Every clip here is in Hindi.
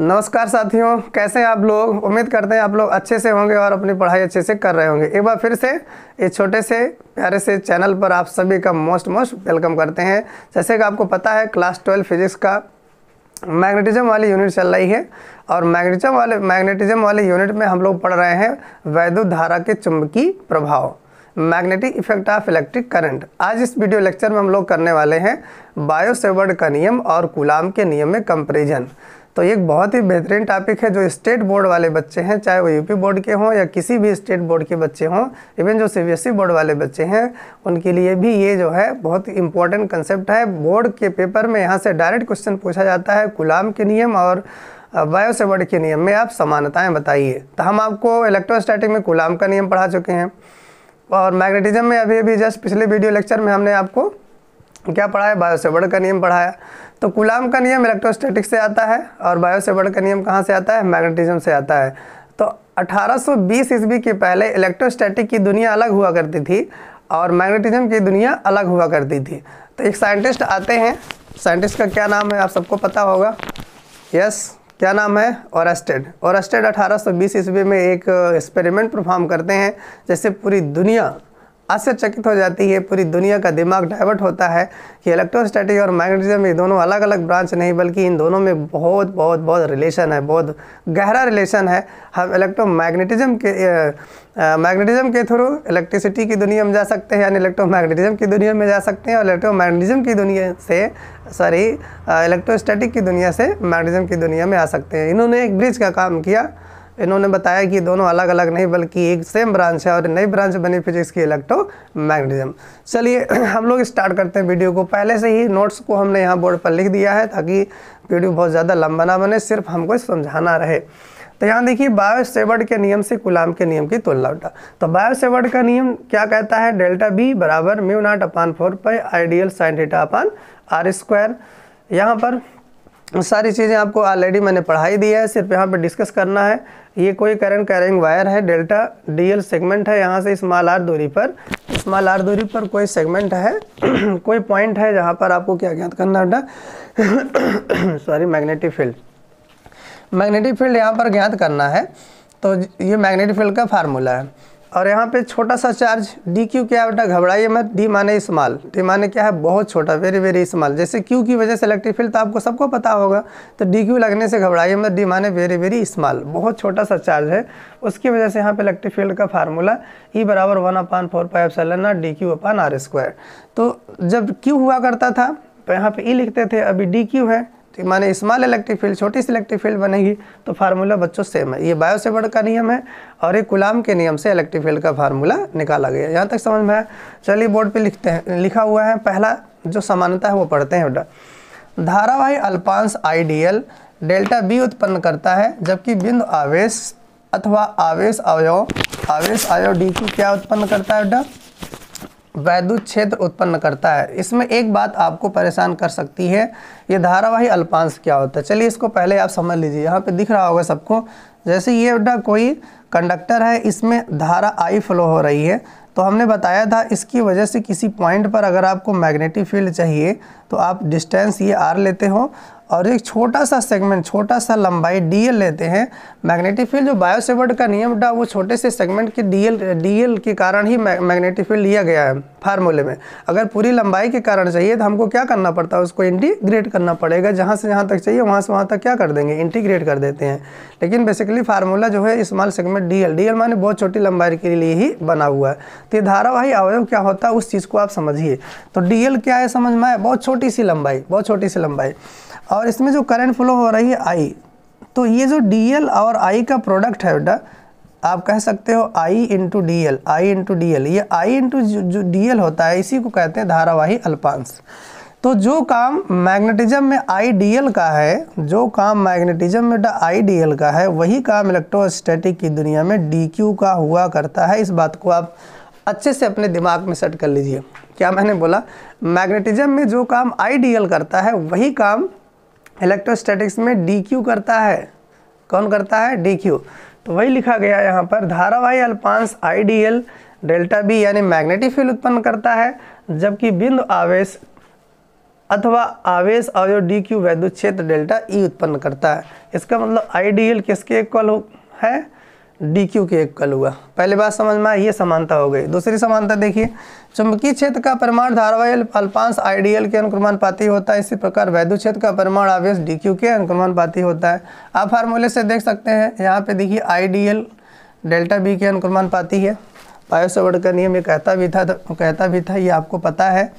नमस्कार साथियों कैसे हैं आप लोग उम्मीद करते हैं आप लोग अच्छे से होंगे और अपनी पढ़ाई अच्छे से कर रहे होंगे एक बार फिर से इस छोटे से प्यारे से चैनल पर आप सभी का मोस्ट मोस्ट वेलकम करते हैं जैसे कि आपको पता है क्लास ट्वेल्व फिजिक्स का मैग्नेटिज्म वाली यूनिट चल रही है और मैग्नेटिज्म वाले मैग्नेटिज्म वाले यूनिट में हम लोग पढ़ रहे हैं वैद्युत धारा के चुंबकीय प्रभाव magnetic effect of electric current आज इस वीडियो लेक्चर में हम लोग करने वाले हैं बायोसेवर्ड का नियम और गुलाम के नियम में कंपेरिजन तो एक बहुत ही बेहतरीन टॉपिक है जो स्टेट बोर्ड वाले बच्चे हैं चाहे वो यूपी बोर्ड के हों या किसी भी स्टेट बोर्ड के बच्चे हों इवन जो सीबीएसई बोर्ड e वाले बच्चे हैं उनके लिए भी ये जो है बहुत इंपॉर्टेंट कंसेप्ट है बोर्ड के पेपर में यहाँ से डायरेक्ट क्वेश्चन पूछा जाता है गुलाम के नियम और बायो सेवर्ड के नियम में आप समानताएँ बताइए तो हम आपको इलेक्ट्रोस्टैटिक में गुलाम का नियम पढ़ा चुके हैं और मैग्नेटिज्म में अभी अभी जस्ट पिछले वीडियो लेक्चर में हमने आपको क्या पढ़ाया बायो सेवर्ड का नियम पढ़ाया तो गुलाम का नियम इलेक्ट्रोस्टैटिक से आता है और बायोसेवर्ड का नियम कहाँ से आता है मैग्नेटिज्म से आता है तो 1820 ईस्वी के पहले इलेक्ट्रोस्टैटिक की दुनिया अलग हुआ करती थी और मैग्नेटिज्म की दुनिया अलग हुआ करती थी तो एक साइंटिस्ट आते हैं साइंटिस्ट का क्या नाम है आप सबको पता होगा यस क्या नाम है ओरस्टेड ओरस्टेड 1820 ईस्वी में एक एक्सपेरिमेंट परफॉर्म करते हैं जैसे पूरी दुनिया आश्चर्यचकित हो जाती है पूरी दुनिया का दिमाग डाइवर्ट होता है कि इलेक्ट्रोस्टैटिक और मैग्नेटिज्म ये दोनों अलग अलग ब्रांच नहीं बल्कि इन दोनों में बहुत बहुत बहुत रिलेशन है बहुत गहरा रिलेशन है हम इलेक्ट्रोमैग्नेटिज्म के मैग्नेटिज्म के थ्रू इलेक्ट्रिसिटी की दुनिया में जा सकते हैं यानी इलेक्ट्रोमैग्नेटिज्म की दुनिया में जा सकते हैं और इलेक्ट्रोमैग्नेटिज्म की दुनिया से सॉरी इलेक्ट्रोस्टैटिक की दुनिया से मैग्नेटिज्म की दुनिया में आ सकते हैं इन्होंने एक ब्रिज का काम किया इन्होंने बताया कि दोनों अलग अलग नहीं बल्कि एक सेम ब्रांच है और नई ब्रांच बनी फिजिक्स की इलेक्ट्रो मैग्नेटिज्म चलिए हम लोग स्टार्ट करते हैं वीडियो को पहले से ही नोट्स को हमने यहाँ बोर्ड पर लिख दिया है ताकि वीडियो बहुत ज़्यादा लंबा ना बने सिर्फ हमको समझाना रहे तो यहाँ देखिए बायो सेवर्ड के नियम से गुलाम के नियम की तुलना उठा तो बायो सेवर्ड का नियम क्या कहता है डेल्टा बी बराबर म्यू नाट अपान फोर पर ideal sine theta upon R square यहाँ पर सारी चीज़ें आपको ऑलरेडी मैंने पढ़ाई दी है सिर्फ यहाँ पे डिस्कस करना है ये कोई करंट कैरिंग वायर है डेल्टा डीएल सेगमेंट है यहाँ से स्मॉल आर दूरी पर स्मॉल आर दूरी पर कोई सेगमेंट है कोई पॉइंट है जहाँ पर आपको क्या ज्ञात करना है sorry magnetic field magnetic field यहाँ पर ज्ञात करना है तो ये मैग्नेटिक फील्ड का फार्मूला है और यहाँ पे छोटा सा चार्ज डी क्यू क्या है बेटा घबराइए मत डी माने इस्माल डी माने क्या है बहुत छोटा वेरी वेरी स्मॉल जैसे क्यू की वजह से इलेक्ट्रिक फील्ड तो आपको सबको पता होगा तो डी क्यू लगने से घबराइए मत डी माने वेरी वेरी स्मॉल बहुत छोटा सा चार्ज है उसकी वजह से यहाँ पे इलेक्ट्रिक फील्ड का फार्मूला ई e बराबर one upon four pi epsilon D Q upon R square तो जब क्यू हुआ करता था तो यहाँ पर ई e लिखते थे अभी डी क्यू है तो माने स्मॉल इलेक्ट्रिक फील्ड छोटी सी इलेक्ट्रिक फील्ड बनेगी तो फार्मूला बच्चों सेम है ये बायो सेवर्ड का नियम है और एक गुलाम के नियम से इलेक्ट्रिक फील्ड का फार्मूला निकाला गया यहाँ तक समझ में आया चलिए बोर्ड पर लिखते हैं लिखा हुआ है पहला जो समानता है वो पढ़ते हैं बेटा धारावाही अल्पांश आइडियल डेल्टा बी उत्पन्न करता है जबकि बिंदु आवेश अथवा आवेश अवयव आवेश अवयव डी क्यू क्या उत्पन्न करता है बेटा वैद्युत क्षेत्र उत्पन्न करता है इसमें एक बात आपको परेशान कर सकती है ये धारावाही अल्पांश क्या होता है चलिए इसको पहले आप समझ लीजिए यहाँ पे दिख रहा होगा सबको जैसे ये बेटा कोई कंडक्टर है इसमें धारा आई फ्लो हो रही है तो हमने बताया था इसकी वजह से किसी पॉइंट पर अगर आपको मैग्नेटिक फील्ड चाहिए तो आप डिस्टेंस ये आर लेते हो और एक छोटा सा सेगमेंट छोटा सा लंबाई डीएल लेते हैं मैग्नेटिक फील्ड जो बायोसेवर्ड का नियम था वो छोटे से सेगमेंट के डीएल डीएल के कारण ही मैग्नेटिक फील्ड लिया गया है फार्मूले में अगर पूरी लंबाई के कारण चाहिए तो हमको क्या करना पड़ता है उसको इंटीग्रेट करना पड़ेगा जहाँ से जहाँ तक चाहिए वहाँ से वहाँ तक क्या कर देंगे इंटीग्रेट कर देते हैं लेकिन बेसिकली फार्मूला जो है small segment D L D L माने बहुत छोटी लंबाई के लिए ही बना हुआ है तो ये धारावाही अवयव क्या होता है उस चीज़ को आप समझिए तो डी एल क्या है समझ में आए बहुत छोटी सी लंबाई बहुत छोटी सी लंबाई और इसमें जो करंट फ्लो हो रही है आई तो ये जो डी और आई का प्रोडक्ट है बेटा आप कह सकते हो I into D L I into D L ये आई इंटू जो डी एल होता है इसी को कहते हैं धारावाही अल्पांश तो जो काम मैग्नेटिज्म में आई डी एल का है जो काम मैग्नेटिज्म में आई डी एल का है वही काम इलेक्ट्रोस्टैटिक की दुनिया में डी क्यू का हुआ करता है इस बात को आप अच्छे से अपने दिमाग में सेट कर लीजिए क्या मैंने बोला मैग्नेटिज्म में जो काम आई डी एल करता है वही काम इलेक्ट्रोस्टैटिक्स में डी क्यू करता है कौन करता है डी क्यू तो वही लिखा गया यहाँ पर धारावाही अल्पांश आईडीएल डेल्टा बी यानी मैग्नेटिक फील्ड उत्पन्न करता है जबकि बिंदु आवेश अथवा आवेश जो डी क्यू वैद्युत क्षेत्र डेल्टा ई e उत्पन्न करता है इसका मतलब आईडीएल किसके इक्वल है डी क्यू के एकल हुआ पहले बात समझ में आई ये समानता हो गई दूसरी समानता देखिए चुंबकीय क्षेत्र का परमाण धारावाही अल्पांश आईडीएल के पाती होता है इसी प्रकार वैद्यु क्षेत्र का परमाण आवेश डी क्यू के पाती होता है आप फार्मूले से देख सकते हैं यहाँ पे देखिए आईडीएल डेल्टा बी के पाती है बायोसेवर्ड का नियम ये कहता भी था तो कहता भी था ये आपको पता है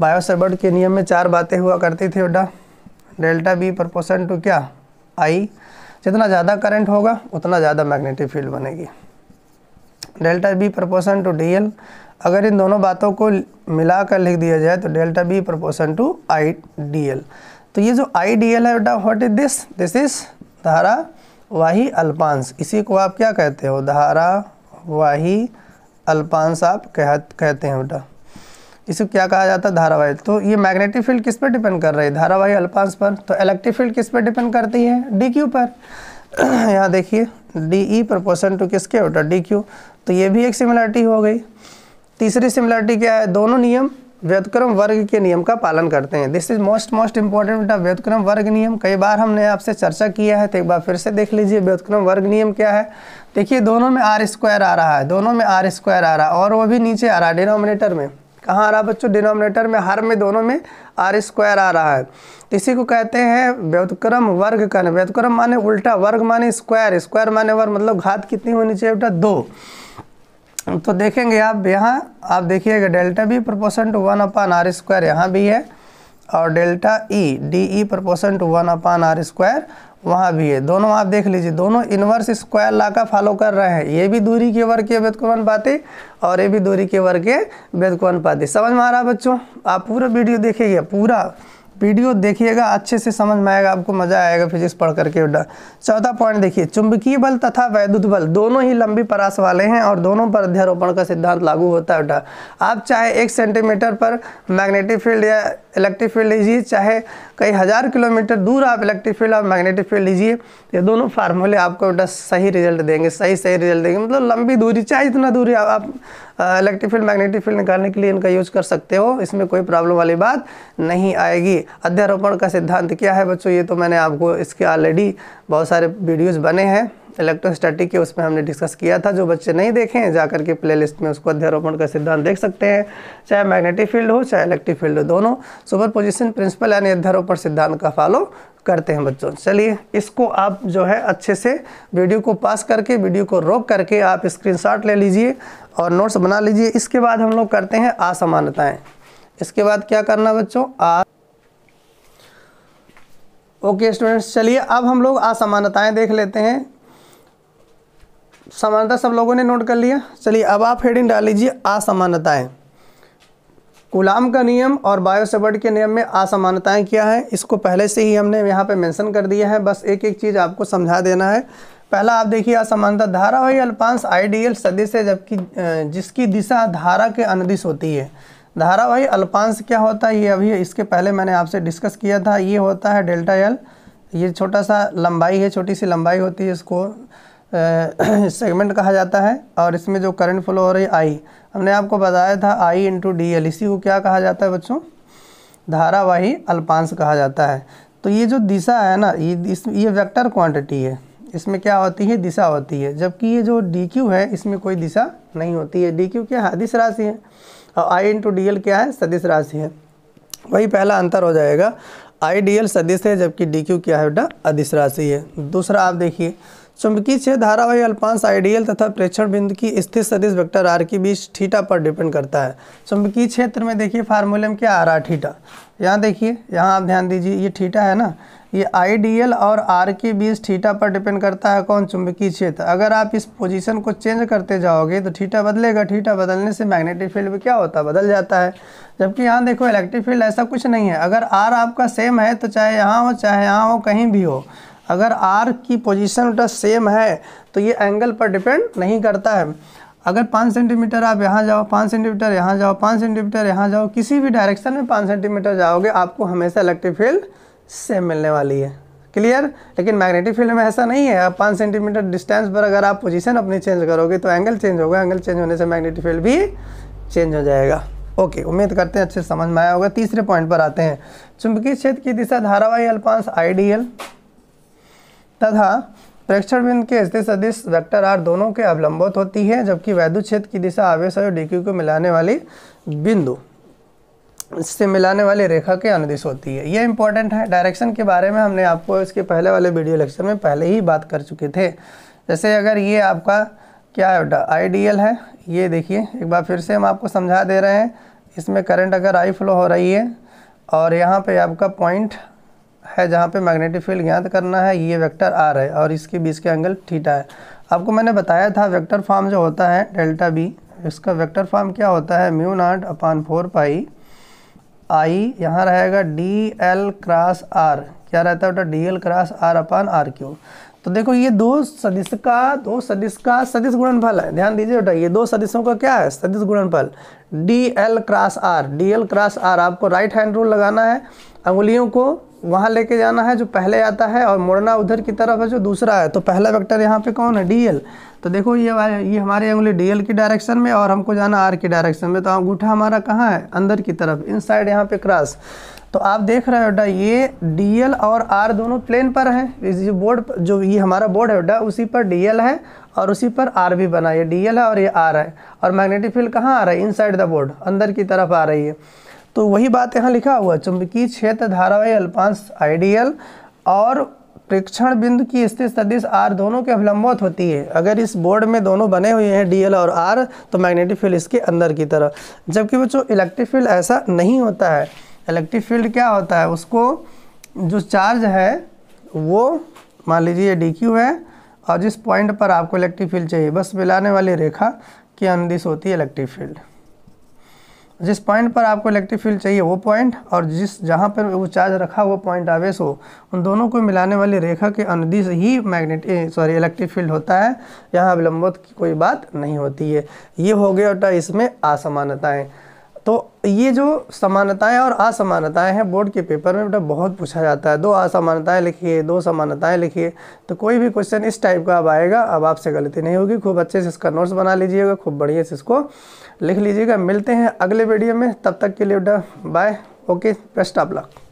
बायोसेवर्ड के नियम में चार बातें हुआ करती थी डेल्टा बी प्रपोशन टू क्या आई जितना ज़्यादा करंट होगा उतना ज़्यादा मैग्नेटिक फील्ड बनेगी delta B proportion to D L अगर इन दोनों बातों को मिला कर लिख दिया जाए तो delta B proportion to I D L तो ये जो आई डी एल है बेटा what is this this is धारा वाही अल्पांश इसी को आप क्या कहते हो धारा वाही अल्पांश आप कह कहते हैं बेटा इसे क्या कहा जाता है धारावाही तो ये मैग्नेटिक फील्ड किस पर डिपेंड कर रही है धारावाही अल्पांश पर तो इलेक्ट्रिक फील्ड किस पर डिपेंड करती है डी क्यू पर यहाँ देखिए डी ई प्रपोर्सन टू किसके होता डी क्यू तो ये भी एक सिमिलरिटी हो गई तीसरी सिमिलरिटी क्या है दोनों नियम व्यतक्रम वर्ग के नियम का पालन करते हैं this is most most important बेटा व्यतक्रम वर्ग नियम कई बार हमने आपसे चर्चा किया है तो एक बार फिर से देख लीजिए व्यतक्रम वर्ग नियम क्या है देखिए दोनों में आर स्क्वायर आ रहा है दोनों में आर स्क्वायर आ रहा है और वो भी नीचे आ रहा है डिनोमिनेटर में कहाँ आ रहा है बच्चों डिनोमिनेटर में हर में दोनों में आर स्क्वायर आ रहा है इसी को कहते हैं व्यतक्रम वर्ग कर्ण व्यतक्रम माने उल्टा वर्ग माने स्क्वायर स्क्वायर माने वर्ग मतलब घात कितनी होनी चाहिए बेटा दो तो देखेंगे आप यहाँ आप देखिएगा delta B proportion to one upon R square यहाँ भी है और delta E D E proportion to one upon R square वहाँ भी है दोनों आप देख लीजिए दोनों इन्वर्स स्क्वायर ला का फॉलो कर रहे हैं ये भी दूरी के वर्ग के पाते और ये भी दूरी के वर्ग के पाती समझ में आ रहा बच्चों आप पूरा वीडियो देखिएगा पूरा वीडियो देखिएगा अच्छे से समझ में आएगा आपको मजा आएगा फिजिक्स पढ़ करके चौथा पॉइंट देखिए चुंबकीय बल तथा वैद्युत बल दोनों ही लंबी परास वाले हैं और दोनों पर अध्यारोपण का सिद्धांत लागू होता है आप चाहे एक सेंटीमीटर पर मैग्नेटिक फील्ड या इलेक्ट्रिक फील्ड लीजिए चाहे कई हज़ार किलोमीटर दूर आप इलेक्ट्रिक फील्ड और मैग्नेटिक फील्ड लीजिए ये दोनों फार्मूले आपको बेटा सही रिजल्ट देंगे सही सही रिजल्ट देंगे मतलब लंबी दूरी चाहे इतना दूरी आप इलेक्ट्रिक फील्ड मैग्नेटिक फील्ड निकालने के लिए इनका यूज कर सकते हो इसमें कोई प्रॉब्लम वाली बात नहीं आएगी अध्यारोपण का सिद्धांत क्या है बच्चों ये तो मैंने आपको इसके ऑलरेडी बहुत सारे वीडियोज़ बने हैं इलेक्ट्रोस्टैटिक के उसमें हमने डिस्कस किया था जो बच्चे नहीं देखे हैं जाकर के प्लेलिस्ट में उसको अध्यारोपण का सिद्धांत देख सकते हैं चाहे मैग्नेटिक फील्ड हो चाहे इलेक्ट्रिक फील्ड हो दोनों सुपर पोजिशन प्रिंसिपल यानी अध्यारोपण सिद्धांत का फॉलो करते हैं बच्चों चलिए इसको आप जो है अच्छे से वीडियो को पास करके वीडियो को रोक करके आप स्क्रीन ले लीजिए और नोट्स बना लीजिए इसके बाद हम लोग करते हैं असमानताएँ इसके बाद क्या करना बच्चों आ ओके स्टूडेंट्स चलिए अब हम लोग असमानताएं देख लेते हैं समानता सब लोगों ने नोट कर लिया चलिए अब आप हेडिंग डाल लीजिए असमानताएँ गुलाम का नियम और बायोसेवर्ट के नियम में असमानताएँ क्या है इसको पहले से ही हमने यहाँ पे मेंशन कर दिया है बस एक एक चीज़ आपको समझा देना है पहला आप देखिए असमानता धारावाही अल्पांश आइडियल सदिश है जबकि जिसकी दिशा धारा के अनदिश होती है धारावाही अल्पांश क्या होता है ये अभी इसके पहले मैंने आपसे डिस्कस किया था ये होता है डेल्टा एल ये छोटा सा लंबाई है छोटी सी लंबाई होती है इसको सेगमेंट कहा जाता है और इसमें जो करंट फ्लो हो रही है आई हमने आपको बताया था आई इंटू डी एल इसी को क्या कहा जाता है बच्चों धारावाही अल्पांश कहा जाता है तो ये जो दिशा है ना ये इस ये वेक्टर क्वांटिटी है इसमें क्या होती है दिशा होती है जबकि ये जो डी क्यू है इसमें कोई दिशा नहीं होती है डी क्यू क्या है अदिश राशि है और आई इंटू डी एल क्या है सदिश राशि है वही पहला अंतर हो जाएगा आई डी एल सदिश है जबकि डी क्यू क्या है बेटा अदिश राशि है दूसरा आप देखिए चुंबकीय क्षेत्र धारावाही अल्पांश आइडियल तथा प्रेक्षण बिंदु की स्थित सदिश वेक्टर आर के बीच थीटा पर डिपेंड करता है चुंबकीय क्षेत्र में देखिए फार्मूले में क्या आ रहा थीटा यहाँ देखिए यहाँ आप ध्यान दीजिए ये थीटा है ना ये आइडियल और आर के बीच थीटा पर डिपेंड करता है कौन चुंबकीय क्षेत्र अगर आप इस पोजीशन को चेंज करते जाओगे तो थीटा बदलेगा थीटा बदलने से मैग्नेटिक फील्ड में क्या होता है बदल जाता है जबकि यहाँ देखो इलेक्ट्रिक फील्ड ऐसा कुछ नहीं है अगर आर आपका सेम है तो चाहे यहाँ हो चाहे यहाँ हो कहीं भी हो अगर आर की पोजीशन उल्टा सेम है तो ये एंगल पर डिपेंड नहीं करता है अगर पाँच सेंटीमीटर आप यहाँ जाओ पाँच सेंटीमीटर यहाँ जाओ पाँच सेंटीमीटर यहाँ जाओ किसी भी डायरेक्शन में पाँच सेंटीमीटर जाओगे आपको हमेशा इलेक्ट्रिक फील्ड सेम मिलने वाली है क्लियर लेकिन मैग्नेटिक फील्ड में ऐसा नहीं है आप पाँच सेंटीमीटर डिस्टेंस पर अगर आप पोजीशन अपनी चेंज करोगे तो एंगल चेंज होगा एंगल चेंज होने से मैग्नेटिक फील्ड भी चेंज हो जाएगा ओके उम्मीद करते हैं अच्छे समझ में आया होगा तीसरे पॉइंट पर आते हैं चुंबकीय क्षेत्र की दिशा धारावाही अल्पांश आइडियल तथा प्रेक्षण बिंदु के स्थित सदिश वेक्टर आर दोनों के अवलंबित होती है जबकि वैद्य क्षेत्र की दिशा आवेश और डी को मिलाने वाली बिंदु इससे मिलाने वाली रेखा के अनुदिश होती है ये इंपॉर्टेंट है डायरेक्शन के बारे में हमने आपको इसके पहले वाले वीडियो लेक्चर में पहले ही बात कर चुके थे जैसे अगर ये आपका क्या है बेटा है ये देखिए एक बार फिर से हम आपको समझा दे रहे हैं इसमें करंट अगर आई फ्लो हो रही है और यहाँ पे आपका पॉइंट है जहाँ पे मैग्नेटिक फील्ड ज्ञात करना है ये वेक्टर आर है और इसके बीच के एंगल थीटा है आपको मैंने बताया था वेक्टर फॉर्म जो होता है डेल्टा बी इसका वेक्टर फॉर्म क्या होता है mu naught upon four pi आई यहाँ रहेगा डी एल क्रॉस आर क्या रहता है बेटा D L cross R upon R cube तो देखो ये दो सदिश का दो सदिश का सदिश गुणनफल है ध्यान दीजिए बेटा ये दो सदिशों का क्या है सदिश गुणनफल D L cross R D L cross R आपको राइट हैंड रूल लगाना है अंगुलियों को वहाँ लेके जाना है जो पहले आता है और मुड़ना उधर की तरफ है जो दूसरा है तो पहला वेक्टर यहाँ पे कौन है डीएल तो देखो ये ये हमारी उंगली डीएल की डायरेक्शन में और हमको जाना आर की डायरेक्शन में तो अंगूठा हमारा कहाँ है अंदर की तरफ इन साइड यहाँ पे क्रॉस तो आप देख रहे हो बेटा ये डीएल और आर दोनों प्लेन पर है जो बोर्ड जो ये हमारा बोर्ड है बेटा उसी पर डीएल है और उसी पर आर भी बना ये डीएल है और ये आर है और मैग्नेटिक फील्ड कहाँ आ रहा है इन साइड द बोर्ड अंदर की तरफ आ रही है तो वही बात यहाँ लिखा हुआ चुंबकीय क्षेत्र धारावाही अल्पांश आइडियल और प्रेक्षण बिंदु की स्थिति सदिश आर दोनों के अवलंबवत होती है अगर इस बोर्ड में दोनों बने हुए हैं डीएल और आर तो मैग्नेटिक फील्ड इसके अंदर की तरह जबकि बच्चों इलेक्ट्रिक फील्ड ऐसा नहीं होता है इलेक्ट्रिक फील्ड क्या होता है उसको जो चार्ज है वो मान लीजिए डी क्यू है और जिस पॉइंट पर आपको इलेक्ट्रिक फील्ड चाहिए बस मिलाने वाली रेखा की अनुदिश होती है इलेक्ट्रिक फील्ड जिस पॉइंट पर आपको इलेक्ट्रिक फील्ड चाहिए वो पॉइंट और जिस जहाँ पर वो चार्ज रखा वो पॉइंट आवेश हो उन दोनों को मिलाने वाली रेखा के अनुदिश ही मैग्नेटिक सॉरी इलेक्ट्रिक फील्ड होता है यहाँ अवलंबत की कोई बात नहीं होती है ये हो गया इसमें असमानताएँ ये जो समानताएं और असमानताएं हैं बोर्ड के पेपर में बेटा बहुत पूछा जाता है दो असमानताएं लिखिए दो समानताएं लिखिए तो कोई भी क्वेश्चन इस टाइप का अब आएगा अब आपसे गलती नहीं होगी खूब अच्छे से इसका नोट्स बना लीजिएगा खूब बढ़िया से इसको लिख लीजिएगा मिलते हैं अगले वीडियो में तब तक के लिए बेटा bye okay best of luck